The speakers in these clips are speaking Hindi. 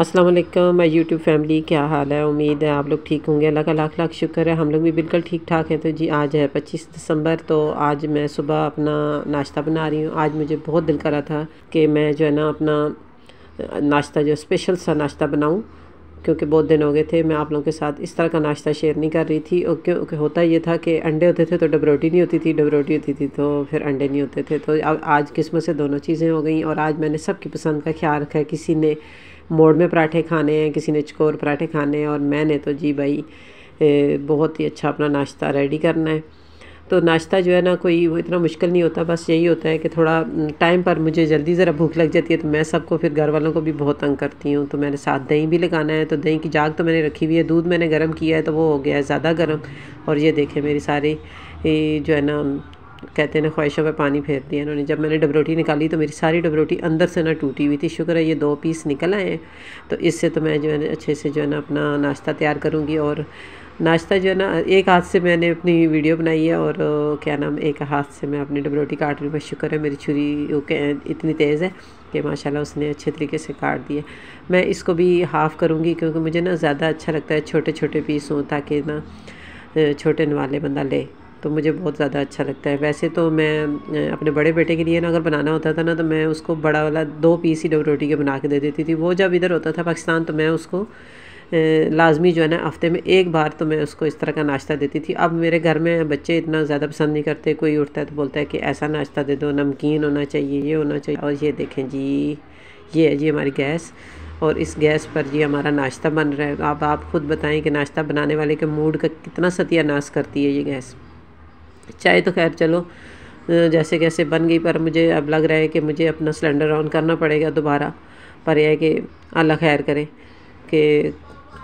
अस्सलाम वालेकुम माय यूट्यूब फैमिली क्या हाल है उम्मीद है आप लोग ठीक होंगे अल्लाह का लाख लाख शुक्र है हम लोग भी बिल्कुल ठीक ठाक हैं तो जी आज है 25 दिसंबर तो आज मैं सुबह अपना नाश्ता बना रही हूँ आज मुझे बहुत दिल करा था कि मैं जो है ना अपना नाश्ता जो स्पेशल सा नाश्ता बनाऊँ क्योंकि बहुत दिन हो गए थे मैं आप लोगों के साथ इस तरह का नाश्ता शेयर नहीं कर रही थी और क्योंकि होता ये था कि अंडे होते थे तो डबरोटी नहीं होती थी डबरोटी होती थी तो फिर अंडे नहीं होते थे तो अब आज किस्मत से दोनों चीज़ें हो गई और आज मैंने सबकी पसंद का ख्याल रखा है किसी ने मोड़ में पराठे खाने हैं किसी ने चकोर पराठे खाने हैं और मैंने तो जी भाई बहुत ही अच्छा अपना नाश्ता रेडी करना है तो नाश्ता जो है ना कोई वो इतना मुश्किल नहीं होता बस यही होता है कि थोड़ा टाइम पर मुझे जल्दी ज़रा भूख लग जाती है तो मैं सबको फिर घर वालों को भी बहुत तंग करती हूँ तो मैंने साथ दही भी लगाना है तो दही की जाग तो मैंने रखी हुई है दूध मैंने गर्म किया है तो वो हो गया है ज़्यादा गर्म और ये देखें मेरी सारी जो है ना कहते हैं ना ख्वाहिशों पर पानी फेर दिया इन्होंने जब मैंने डबरोटी निकाली तो मेरी सारी डबरोटी अंदर से ना टूटी हुई थी शुक्र है ये दो पीस निकल आए हैं तो इससे तो मैं जो है अच्छे से जो है ना अपना नाश्ता तैयार करूँगी और नाश्ता जो है ना एक हाथ से मैंने अपनी वीडियो बनाई है और क्या नाम एक हाथ से मैं अपनी रोटी काट रही हूँ शुक्र है मेरी छुरी ओके इतनी तेज़ है कि माशाल्लाह उसने अच्छे तरीके से काट दिया मैं इसको भी हाफ़ करूँगी क्योंकि मुझे ना ज़्यादा अच्छा लगता है छोटे छोटे पीस हों ताकि ना छोटे नवाले बंदा ले तो मुझे बहुत ज़्यादा अच्छा लगता है वैसे तो मैं अपने बड़े बेटे के लिए ना अगर बनाना होता था ना तो मैं उसको बड़ा वाला दो पीस ही डब रोटी के बना के दे देती थी वो जब इधर होता था पाकिस्तान तो मैं उसको लाजमी जो है ना हफ़्ते में एक बार तो मैं उसको इस तरह का नाश्ता देती थी अब मेरे घर में बच्चे इतना ज़्यादा पसंद नहीं करते कोई उठता है तो बोलता है कि ऐसा नाश्ता दे दो नमकीन होना चाहिए ये होना चाहिए और ये देखें जी ये है जी हमारी गैस और इस गैस पर जी हमारा नाश्ता बन रहा है अब आप खुद बताएं कि नाश्ता बनाने वाले के मूड का कितना सत्यानाश करती है ये गैस चाय तो खैर चलो जैसे कैसे बन गई पर मुझे अब लग रहा है कि मुझे अपना सिलेंडर ऑन करना पड़ेगा दोबारा पर यह कि अल्लाह खैर करें कि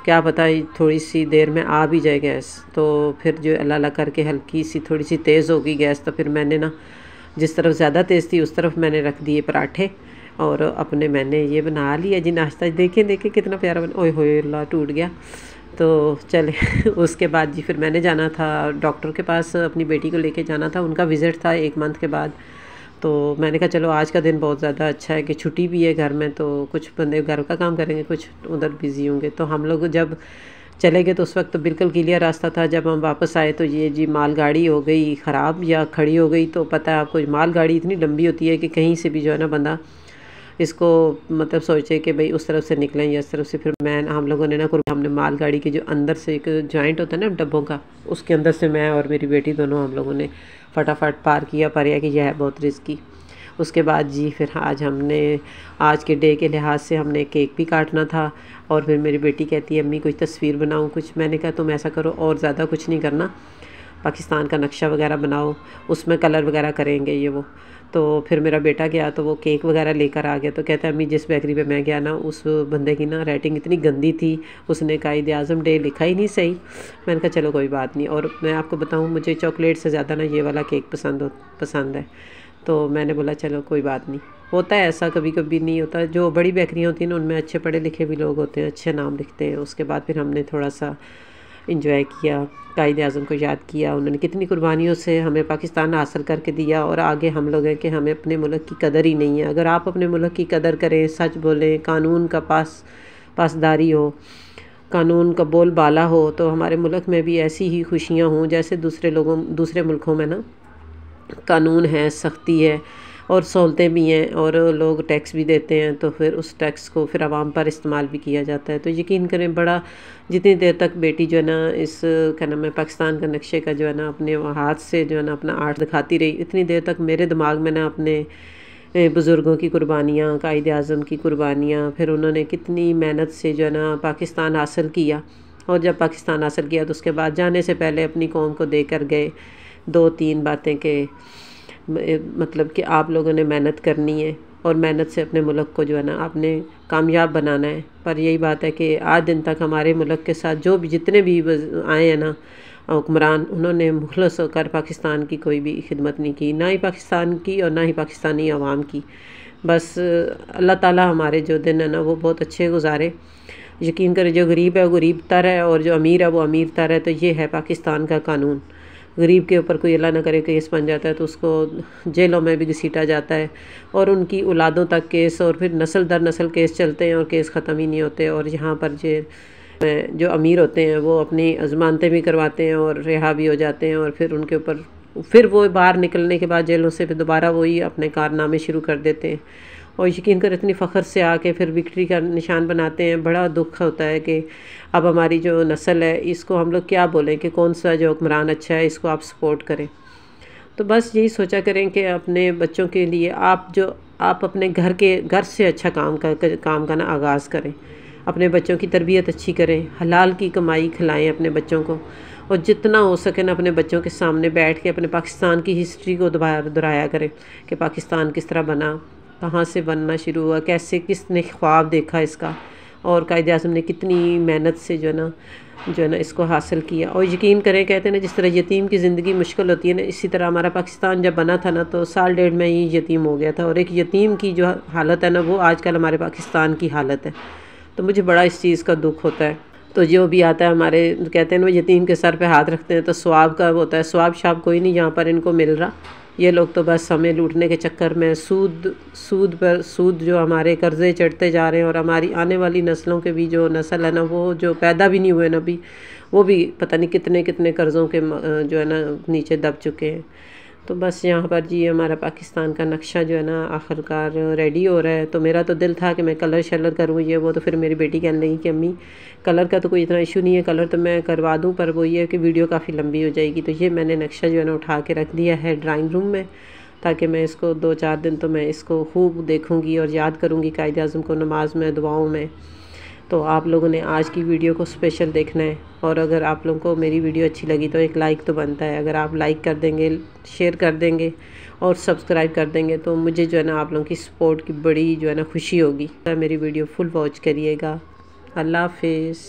क्या पता थोड़ी सी देर में आ भी जाए गैस तो फिर जो अल्लाह अल्लाह करके हल्की सी थोड़ी सी तेज़ होगी गैस तो फिर मैंने ना जिस तरफ ज़्यादा तेज़ थी उस तरफ मैंने रख दिए पराठे और अपने मैंने ये बना लिया जी नाश्ता देखें देखें कितना प्यारा बना ओए होए अल्लाह टूट गया तो चले उसके बाद जी फिर मैंने जाना था डॉक्टर के पास अपनी बेटी को लेके जाना था उनका विज़िट था एक मंथ के बाद तो मैंने कहा चलो आज का दिन बहुत ज़्यादा अच्छा है कि छुट्टी भी है घर में तो कुछ बंदे घर का काम करेंगे कुछ उधर बिज़ी होंगे तो हम लोग जब चले गए तो उस वक्त तो बिल्कुल क्लियर रास्ता था जब हम वापस आए तो ये जी मालगाड़ी हो गई ख़राब या खड़ी हो गई तो पता है आपको मालगाड़ी इतनी लंबी होती है कि कहीं से भी जो है ना बंदा इसको मतलब सोचे कि भाई उस तरफ से निकलें या इस तरफ से फिर मैं हम लोगों ने ना कुर हमने मालगाड़ी के जो अंदर से एक जॉइंट होता है ना डब्बों का उसके अंदर से मैं और मेरी बेटी दोनों हम लोगों ने फटाफट पार किया पर यह कि यह बहुत रिस्की उसके बाद जी फिर हाँ, आज हमने आज के डे के लिहाज से हमने केक भी काटना था और फिर मेरी बेटी कहती है अम्मी कुछ तस्वीर बनाऊँ कुछ मैंने कहा तुम ऐसा करो और ज़्यादा कुछ नहीं करना पाकिस्तान का नक्शा वगैरह बनाओ उसमें कलर वगैरह करेंगे ये वो तो फिर मेरा बेटा गया तो वो केक वगैरह लेकर आ गया तो कहते हैं अम्मी जिस बेकरी पे मैं गया ना उस बंदे की ना राइटिंग इतनी गंदी थी उसने कायद आज़म डे लिखा ही नहीं सही मैंने कहा चलो कोई बात नहीं और मैं आपको बताऊँ मुझे चॉकलेट से ज़्यादा ना ये वाला केक पसंद हो पसंद है तो मैंने बोला चलो कोई बात नहीं होता है ऐसा कभी कभी नहीं होता जो बड़ी बेकरियाँ होती हैं ना उनमें अच्छे पढ़े लिखे भी लोग होते हैं अच्छे नाम लिखते हैं उसके बाद फिर हमने थोड़ा सा इंजॉय किया कायद अज़म को याद किया उन्होंने कितनी कुर्बानियों से हमें पाकिस्तान हासिल करके दिया और आगे हम लोग हैं कि हमें अपने मुल्क की कदर ही नहीं है अगर आप अपने मुल्क की कदर करें सच बोलें कानून का पास पासदारी हो कानून का बोल बाला हो तो हमारे मुल्क में भी ऐसी ही खुशियाँ हों जैसे दूसरे लोगों दूसरे मुल्कों में ना कानून है सख्ती है और सहूलतें भी हैं और लोग टैक्स भी देते हैं तो फिर उस टैक्स को फिर आवाम पर इस्तेमाल भी किया जाता है तो यकीन करें बड़ा जितनी देर तक बेटी जो है ना इस क्या नाम है पाकिस्तान का नक्शे का जो है ना अपने हाथ से जो है ना अपना आर्ट दिखाती रही इतनी देर तक मेरे दिमाग में ना अपने बुज़ुर्गों की कुर्बानियाँ कायद अज़म की कुर्बानियाँ फिर उन्होंने कितनी मेहनत से जो है ना पाकिस्तान हासिल किया और जब पाकिस्तान हासिल किया तो उसके बाद जाने से पहले अपनी कौम को देकर गए दो तीन बातें के मतलब कि आप लोगों ने मेहनत करनी है और मेहनत से अपने मुल्क को जो है ना आपने कामयाब बनाना है पर यही बात है कि आज दिन तक हमारे मुल्क के साथ जो भी जितने भी आए हैं ना हुक्मरान उन्होंने मुखलस होकर पाकिस्तान की कोई भी खिदमत नहीं की ना ही पाकिस्तान की और ना ही पाकिस्तानी आवाम की बस अल्लाह ताला हमारे जो दिन है ना वो बहुत अच्छे गुजारे यकीन करें जो गरीब है वो गरीब तर है और जो अमीर है वो अमीर तर है तो ये है पाकिस्तान का कानून गरीब के ऊपर कोई अल्लाह ना करे केस बन जाता है तो उसको जेलों में भी घसीटा जाता है और उनकी औलादों तक केस और फिर नस्ल दर नस्ल केस चलते हैं और केस ख़त्म ही नहीं होते और यहाँ पर जे जो अमीर होते हैं वो अपनी जमानतें भी करवाते हैं और रिहा भी हो जाते हैं और फिर उनके ऊपर फिर वो बाहर निकलने के बाद जेलों से फिर दोबारा वही अपने कारनामे शुरू कर देते हैं और यकीन कर इतनी फ़ख्र से आके फिर विक्ट्री का निशान बनाते हैं बड़ा दुख होता है कि अब हमारी जो नस्ल है इसको हम लोग क्या बोलें कि कौन सा जो हुक्मरान अच्छा है इसको आप सपोर्ट करें तो बस यही सोचा करें कि अपने बच्चों के लिए आप जो आप अपने घर के घर से अच्छा काम का काम का ना आगाज़ करें अपने बच्चों की तरबियत अच्छी करें हलाल की कमाई खिलाएं अपने बच्चों को और जितना हो सके ना अपने बच्चों के सामने बैठ के अपने पाकिस्तान की हिस्ट्री को दोबारा दोहराया करें कि पाकिस्तान किस तरह बना कहाँ से बनना शुरू हुआ कैसे किसने ख्वाब देखा इसका और कायद अजम ने कितनी मेहनत से जो है ना जो है ना इसको हासिल किया और यकीन करें कहते हैं ना जिस तरह यतीम की ज़िंदगी मुश्किल होती है ना इसी तरह हमारा पाकिस्तान जब बना था ना तो साल डेढ़ में ही यतीम हो गया था और एक यतीम की जो हालत है ना वो आजकल हमारे पाकिस्तान की हालत है तो मुझे बड़ा इस चीज़ का दुख होता है तो जो भी आता है हमारे कहते हैं ना यतीम के सर पर हाथ रखते हैं तो स्वाब का होता है स्वाब शाब कोई नहीं यहाँ पर इनको मिल रहा ये लोग तो बस हमें लूटने के चक्कर में सूद सूद पर सूद जो हमारे कर्ज़े चढ़ते जा रहे हैं और हमारी आने वाली नस्लों के भी जो नस्ल है ना वो जो पैदा भी नहीं हुए ना अभी वो भी पता नहीं कितने कितने कर्ज़ों के जो है ना नीचे दब चुके हैं तो बस यहाँ पर जी हमारा पाकिस्तान का नक्शा जो है ना आखिरकार रेडी हो रहा है तो मेरा तो दिल था कि मैं कलर शलर करूँ ये वो तो फिर मेरी बेटी कहने लगी कि अम्मी कलर का तो कोई इतना इशू नहीं है कलर तो मैं करवा दूँ पर वो ये है कि वीडियो काफ़ी लंबी हो जाएगी तो ये मैंने नक्शा जो है ना उठा के रख दिया है ड्राइंग रूम में ताकि मैं इसको दो चार दिन तो मैं इसको खूब देखूँगी और याद करूँगी कायद अज़म को नमाज में दुआओं में तो आप लोगों ने आज की वीडियो को स्पेशल देखना है और अगर आप लोगों को मेरी वीडियो अच्छी लगी तो एक लाइक तो बनता है अगर आप लाइक कर देंगे शेयर कर देंगे और सब्सक्राइब कर देंगे तो मुझे जो है ना आप लोगों की सपोर्ट की बड़ी जो है ना खुशी होगी मेरी वीडियो फुल वॉच करिएगा अल्लाह हाफिज़